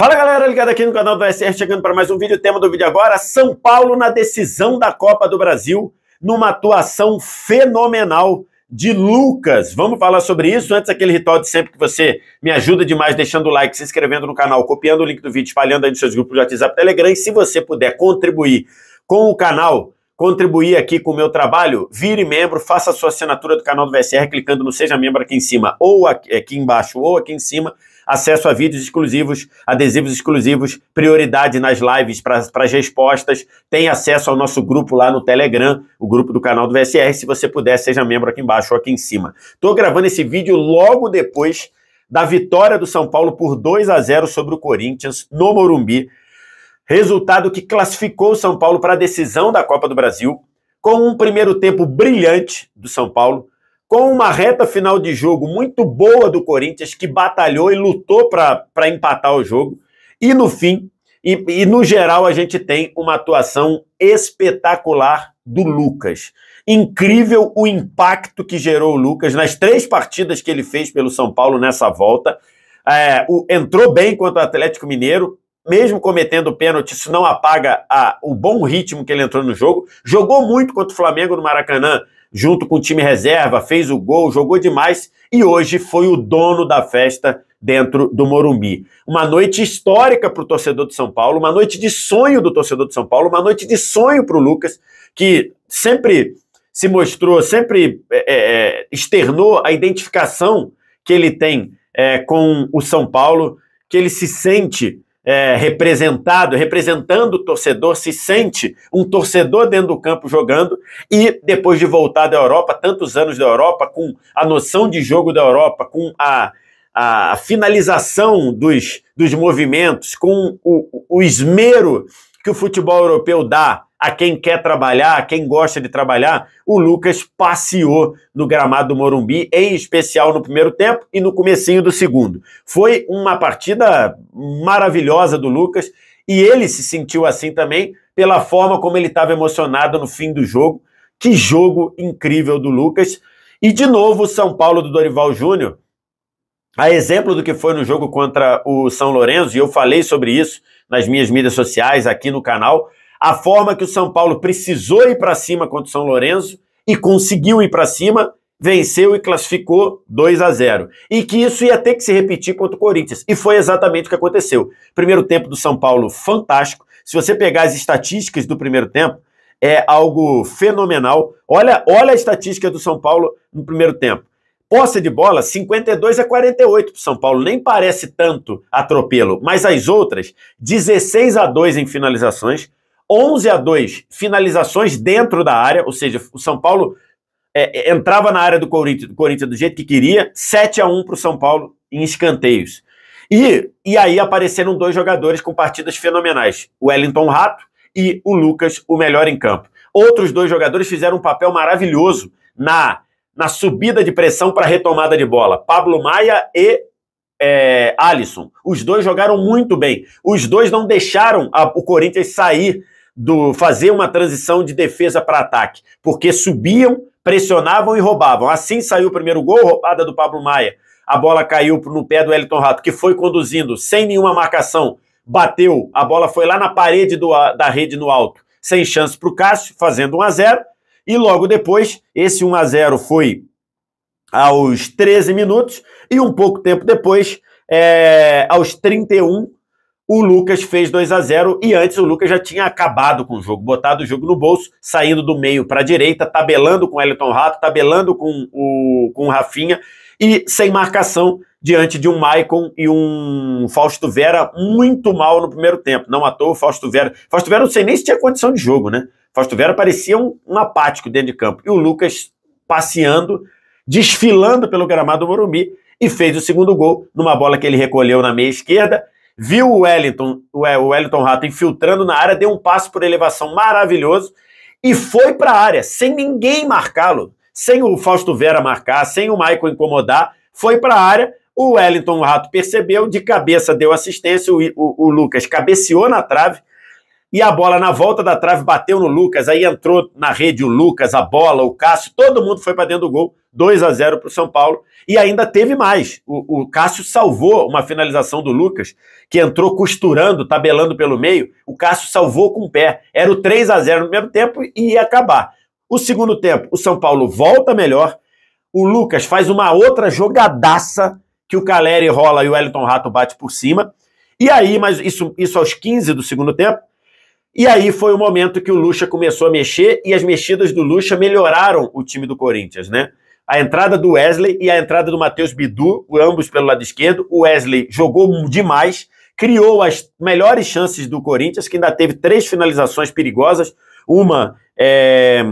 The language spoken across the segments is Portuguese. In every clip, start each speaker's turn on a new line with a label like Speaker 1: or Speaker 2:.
Speaker 1: Fala galera, ligado aqui no canal do SR, chegando para mais um vídeo. O tema do vídeo agora: São Paulo na decisão da Copa do Brasil, numa atuação fenomenal de Lucas. Vamos falar sobre isso. Antes, aquele ritual de sempre que você me ajuda demais, deixando o like, se inscrevendo no canal, copiando o link do vídeo, espalhando aí nos seus grupos de WhatsApp, Telegram. E se você puder contribuir com o canal, contribuir aqui com o meu trabalho, vire membro, faça a sua assinatura do canal do VSR clicando no Seja Membro aqui em cima, ou aqui, aqui embaixo, ou aqui em cima acesso a vídeos exclusivos, adesivos exclusivos, prioridade nas lives para as respostas, tem acesso ao nosso grupo lá no Telegram, o grupo do canal do VSR. Se você puder, seja membro aqui embaixo ou aqui em cima. Estou gravando esse vídeo logo depois da vitória do São Paulo por 2 a 0 sobre o Corinthians no Morumbi. Resultado que classificou o São Paulo para a decisão da Copa do Brasil, com um primeiro tempo brilhante do São Paulo, com uma reta final de jogo muito boa do Corinthians, que batalhou e lutou para empatar o jogo. E no fim, e, e no geral, a gente tem uma atuação espetacular do Lucas. Incrível o impacto que gerou o Lucas nas três partidas que ele fez pelo São Paulo nessa volta. É, o, entrou bem contra o Atlético Mineiro, mesmo cometendo pênalti, isso não apaga a, o bom ritmo que ele entrou no jogo. Jogou muito contra o Flamengo no Maracanã, junto com o time reserva, fez o gol, jogou demais e hoje foi o dono da festa dentro do Morumbi. Uma noite histórica para o torcedor de São Paulo, uma noite de sonho do torcedor de São Paulo, uma noite de sonho para o Lucas, que sempre se mostrou, sempre é, é, é, externou a identificação que ele tem é, com o São Paulo, que ele se sente é, representado, representando o torcedor, se sente um torcedor dentro do campo jogando e depois de voltar da Europa, tantos anos da Europa, com a noção de jogo da Europa, com a, a finalização dos, dos movimentos, com o, o esmero que o futebol europeu dá a quem quer trabalhar, a quem gosta de trabalhar, o Lucas passeou no gramado do Morumbi, em especial no primeiro tempo e no comecinho do segundo. Foi uma partida maravilhosa do Lucas e ele se sentiu assim também pela forma como ele estava emocionado no fim do jogo. Que jogo incrível do Lucas. E de novo o São Paulo do Dorival Júnior a exemplo do que foi no jogo contra o São Lourenço, e eu falei sobre isso nas minhas mídias sociais, aqui no canal, a forma que o São Paulo precisou ir para cima contra o São Lourenço e conseguiu ir para cima, venceu e classificou 2 a 0. E que isso ia ter que se repetir contra o Corinthians. E foi exatamente o que aconteceu. Primeiro tempo do São Paulo fantástico. Se você pegar as estatísticas do primeiro tempo, é algo fenomenal. Olha, olha a estatística do São Paulo no primeiro tempo. Posse de bola, 52 a 48 para o São Paulo. Nem parece tanto atropelo, mas as outras, 16 a 2 em finalizações, 11 a 2 finalizações dentro da área, ou seja, o São Paulo é, é, entrava na área do Corinthians, do Corinthians do jeito que queria, 7 a 1 para o São Paulo em escanteios. E, e aí apareceram dois jogadores com partidas fenomenais: o Wellington Rato e o Lucas, o melhor em campo. Outros dois jogadores fizeram um papel maravilhoso na na subida de pressão para retomada de bola. Pablo Maia e é, Alisson. Os dois jogaram muito bem. Os dois não deixaram a, o Corinthians sair do fazer uma transição de defesa para ataque, porque subiam, pressionavam e roubavam. Assim saiu o primeiro gol, roubada do Pablo Maia. A bola caiu no pé do Elton Rato, que foi conduzindo sem nenhuma marcação. Bateu, a bola foi lá na parede do, da rede no alto, sem chance para o Cássio, fazendo 1 a 0 e logo depois, esse 1 a 0 foi aos 13 minutos e um pouco tempo depois, é, aos 31, o Lucas fez 2 a 0 e antes o Lucas já tinha acabado com o jogo, botado o jogo no bolso, saindo do meio para a direita, tabelando com o Elton Rato, tabelando com o, com o Rafinha e sem marcação diante de um Maicon e um Fausto Vera muito mal no primeiro tempo. Não à toa, Fausto Vera. Fausto Vera não sei nem se tinha condição de jogo, né? Fausto Vera parecia um, um apático dentro de campo. E o Lucas passeando, desfilando pelo gramado do Morumbi e fez o segundo gol numa bola que ele recolheu na meia esquerda. Viu o Wellington, o é, Wellington Rato infiltrando na área, deu um passo por elevação maravilhoso e foi para a área, sem ninguém marcá-lo sem o Fausto Vera marcar, sem o Michael incomodar, foi para a área. O Wellington Rato percebeu, de cabeça deu assistência, o, o, o Lucas cabeceou na trave, e a bola na volta da trave bateu no Lucas, aí entrou na rede o Lucas, a bola, o Cássio, todo mundo foi para dentro do gol, 2 a 0 para o São Paulo, e ainda teve mais. O, o, Cássio salvou uma finalização do Lucas, que entrou costurando, tabelando pelo meio, o Cássio salvou com o pé. Era o 3 a 0 no mesmo tempo e ia acabar. O segundo tempo, o São Paulo volta melhor. O Lucas faz uma outra jogadaça que o Caleri rola e o Wellington Rato bate por cima. E aí, mas isso, isso aos 15 do segundo tempo. E aí foi o momento que o Lucha começou a mexer e as mexidas do Lucha melhoraram o time do Corinthians, né? A entrada do Wesley e a entrada do Matheus Bidu, ambos pelo lado esquerdo. O Wesley jogou demais, criou as melhores chances do Corinthians, que ainda teve três finalizações perigosas. Uma é,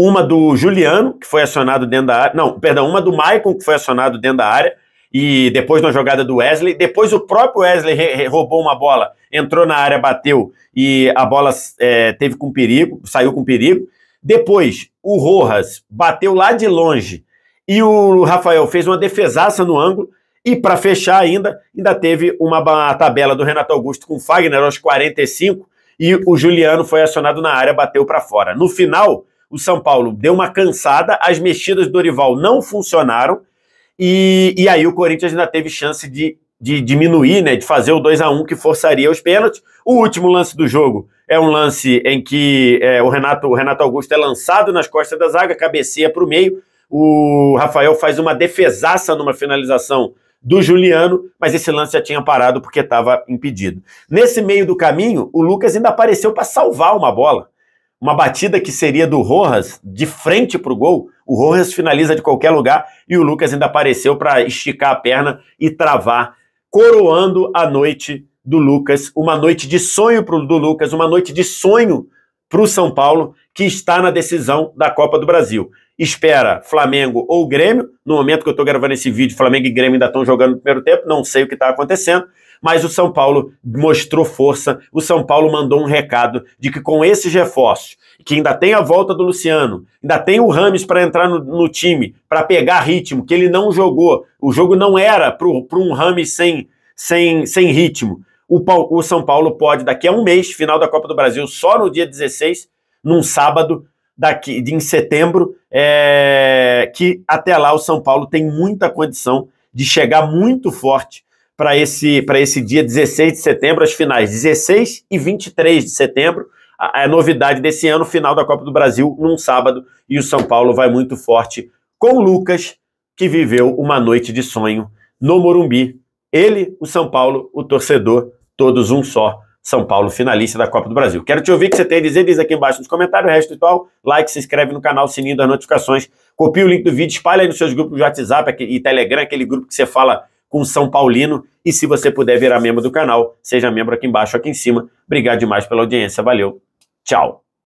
Speaker 1: uma do Juliano, que foi acionado dentro da área. Não, perdão, uma do Maicon, que foi acionado dentro da área. E depois na jogada do Wesley. Depois o próprio Wesley roubou uma bola, entrou na área, bateu e a bola é, teve com perigo, saiu com perigo. Depois o Rojas bateu lá de longe e o Rafael fez uma defesaça no ângulo. E para fechar ainda, ainda teve uma, uma tabela do Renato Augusto com o Fagner aos 45 e o Juliano foi acionado na área, bateu para fora. No final, o São Paulo deu uma cansada, as mexidas do Dorival não funcionaram, e, e aí o Corinthians ainda teve chance de, de diminuir, né, de fazer o 2 a 1 que forçaria os pênaltis. O último lance do jogo é um lance em que é, o, Renato, o Renato Augusto é lançado nas costas da zaga, cabeceia para o meio, o Rafael faz uma defesaça numa finalização do Juliano, mas esse lance já tinha parado porque estava impedido. Nesse meio do caminho, o Lucas ainda apareceu para salvar uma bola uma batida que seria do Rojas de frente para o gol, o Rojas finaliza de qualquer lugar e o Lucas ainda apareceu para esticar a perna e travar, coroando a noite do Lucas, uma noite de sonho pro, do Lucas, uma noite de sonho para o São Paulo, que está na decisão da Copa do Brasil. Espera Flamengo ou Grêmio. No momento que eu estou gravando esse vídeo, Flamengo e Grêmio ainda estão jogando no primeiro tempo, não sei o que está acontecendo mas o São Paulo mostrou força, o São Paulo mandou um recado de que com esses reforços, que ainda tem a volta do Luciano, ainda tem o Rames para entrar no, no time, para pegar ritmo, que ele não jogou, o jogo não era para um Rames sem, sem, sem ritmo. O, o São Paulo pode, daqui a um mês, final da Copa do Brasil, só no dia 16, num sábado, daqui em setembro, é, que até lá o São Paulo tem muita condição de chegar muito forte para esse, esse dia 16 de setembro, as finais 16 e 23 de setembro. A, a novidade desse ano, final da Copa do Brasil, num sábado, e o São Paulo vai muito forte com o Lucas, que viveu uma noite de sonho no Morumbi. Ele, o São Paulo, o torcedor, todos um só. São Paulo, finalista da Copa do Brasil. Quero te ouvir o que você tem a dizer, diz aqui embaixo nos comentários, o resto é igual, like, se inscreve no canal, sininho das notificações, copia o link do vídeo, espalha aí nos seus grupos de WhatsApp e Telegram, aquele grupo que você fala com São Paulino. E se você puder virar membro do canal, seja membro aqui embaixo, aqui em cima. Obrigado demais pela audiência. Valeu. Tchau.